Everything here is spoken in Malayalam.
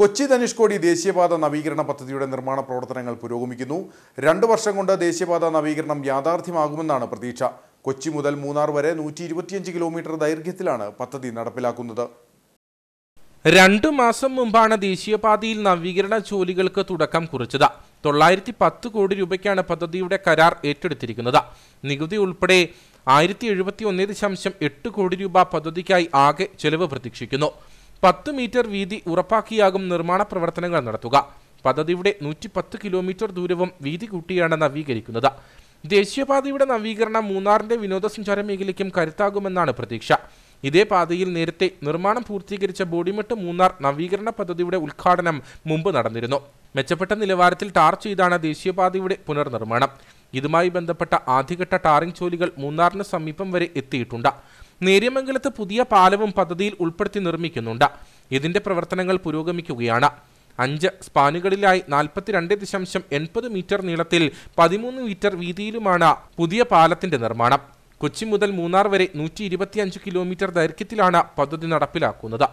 കൊച്ചി ധനുഷ്കോടി ദേശീയപാത നവീകരണ പദ്ധതിയുടെ നിർമ്മാണ പ്രവർത്തനങ്ങൾ പുരോഗമിക്കുന്നു രണ്ട് വർഷം കൊണ്ട് ദേശീയപാത നവീകരണം യാഥാർത്ഥ്യമാകുമെന്നാണ് പ്രതീക്ഷ കൊച്ചി മുതൽ മൂന്നാർ വരെ നൂറ്റി ഇരുപത്തിയഞ്ച് കിലോമീറ്റർ ദൈർഘ്യത്തിലാണ് പദ്ധതി നടപ്പിലാക്കുന്നത് രണ്ടു മാസം മുമ്പാണ് ദേശീയപാതയിൽ നവീകരണ ജോലികൾക്ക് തുടക്കം കുറിച്ചത് തൊള്ളായിരത്തി പത്ത് കോടി രൂപയ്ക്കാണ് പദ്ധതിയുടെ കരാർ ഏറ്റെടുത്തിരിക്കുന്നത് നികുതി ഉൾപ്പെടെ ആയിരത്തി എഴുപത്തി ഒന്ന് ദശാംശം എട്ട് കോടി രൂപ പദ്ധതിക്കായി ആകെ ചെലവ് പ്രതീക്ഷിക്കുന്നു പത്ത് മീറ്റർ വീതി ഉറപ്പാക്കിയാകും നിർമ്മാണ പ്രവർത്തനങ്ങൾ നടത്തുക പദ്ധതിയുടെ നൂറ്റി പത്ത് കിലോമീറ്റർ ദൂരവും വീതി കൂട്ടിയാണ് നവീകരിക്കുന്നത് ദേശീയപാതയുടെ നവീകരണം മൂന്നാറിന്റെ വിനോദസഞ്ചാര മേഖലയ്ക്കും കരുത്താകുമെന്നാണ് പ്രതീക്ഷ ഇതേ പാതയിൽ നേരത്തെ നിർമ്മാണം പൂർത്തീകരിച്ച ബോഡിമെട്ട് മൂന്നാർ നവീകരണ പദ്ധതിയുടെ ഉദ്ഘാടനം മുമ്പ് നടന്നിരുന്നു മെച്ചപ്പെട്ട നിലവാരത്തിൽ ടാർ ചെയ്താണ് ദേശീയപാതയുടെ പുനർനിർമ്മാണം ഇതുമായി ബന്ധപ്പെട്ട ആദ്യഘട്ട ടാറിംഗ് ജോലികൾ മൂന്നാറിന് സമീപം വരെ എത്തിയിട്ടുണ്ട് നേര്യമംഗലത്ത് പുതിയ പാലവും പദ്ധതിയിൽ ഉൾപ്പെടുത്തി നിർമ്മിക്കുന്നുണ്ട് ഇതിന്റെ പ്രവർത്തനങ്ങൾ പുരോഗമിക്കുകയാണ് അഞ്ച് സ്പാനുകളിലായി നാൽപ്പത്തിരണ്ട് ദശാംശം എൺപത് മീറ്റർ നീളത്തിൽ പതിമൂന്ന് മീറ്റർ വീതിയിലുമാണ് പുതിയ പാലത്തിന്റെ നിർമ്മാണം കൊച്ചി മുതൽ മൂന്നാർ വരെ നൂറ്റി കിലോമീറ്റർ ദൈർഘ്യത്തിലാണ് പദ്ധതി നടപ്പിലാക്കുന്നത്